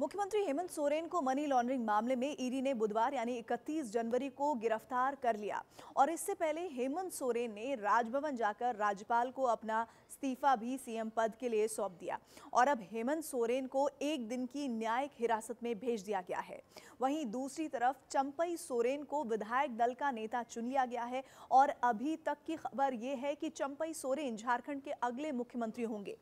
मुख्यमंत्री हेमंत सोरेन को money laundering मामले में ईडी ने बुधवार यानी 31 जनवरी को गिरफ्तार कर लिया और इससे पहले हेमंत सोरेन ने राजभवन जाकर राज्यपाल को अपना इस्तीफा भी सीएम पद के लिए सौंप दिया और अब हेमंत सोरेन को एक दिन की न्यायिक हिरासत में भेज दिया गया है वहीं दूसरी तरफ चंपई सोरेन को विधायक दल का नेता चुन लिया गया है और अभी तक की खबर ये है कि चंपई सोरेन झारखंड के अगले मुख्यमंत्री होंगे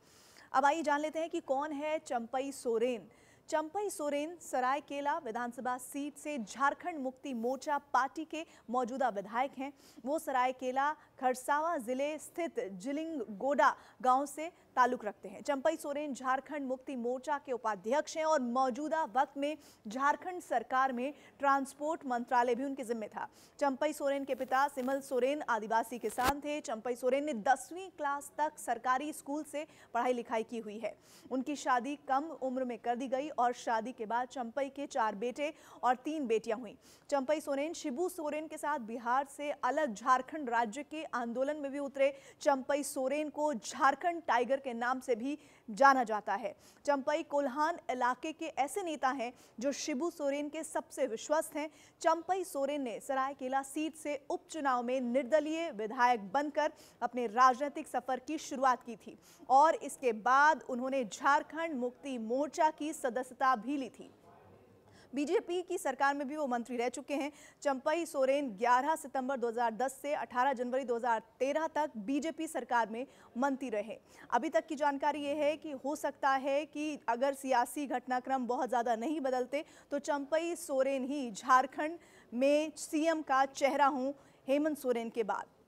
अब आइए जान लेते हैं कि कौन है चंपई सोरेन चंपई सोरेन सरायकेला विधानसभा सीट से झारखंड मुक्ति मोर्चा पार्टी के मौजूदा विधायक हैं वो सरायकेला खरसावा जिले स्थित जिलिंग गोडा गांव से ताल्लुक रखते हैं चंपई सोरेन झारखंड मुक्ति मोर्चा के उपाध्यक्ष हैं और मौजूदा वक्त में झारखंड सरकार में ट्रांसपोर्ट मंत्रालय भी उनके जिम्मे था चंपई सोरेन के पिता सिमल सोरेन आदिवासी किसान थे चंपई सोरेन ने दसवीं क्लास तक सरकारी स्कूल से पढ़ाई लिखाई की हुई है उनकी शादी कम उम्र में कर दी गई और शादी के बाद चंपई के चार बेटे और तीन बेटियां हुई चंपई सोरेन शिबू सोरेन के साथ बिहार से अलग झारखंड राज्य के आंदोलन में भी उतरे चंपई सोरेन को झारखंड टाइगर के नाम से भी जाना जाता है चंपई कोल्हान इलाके के ऐसे नेता हैं जो शिबू सोरेन के सबसे विश्वस्त हैं चंपई सोरेन ने सरायकेला सीट से उपचुनाव में निर्दलीय विधायक बनकर अपने राजनीतिक सफर की शुरुआत की थी और इसके बाद उन्होंने झारखंड मुक्ति मोर्चा की सदस्य सदस्यता भी ली थी बीजेपी की सरकार में भी वो मंत्री रह चुके हैं चंपई सोरेन 11 सितंबर 2010 से 18 जनवरी 2013 तक बीजेपी सरकार में मंत्री रहे अभी तक की जानकारी ये है कि हो सकता है कि अगर सियासी घटनाक्रम बहुत ज़्यादा नहीं बदलते तो चंपई सोरेन ही झारखंड में सीएम का चेहरा हूँ हेमंत सोरेन के बाद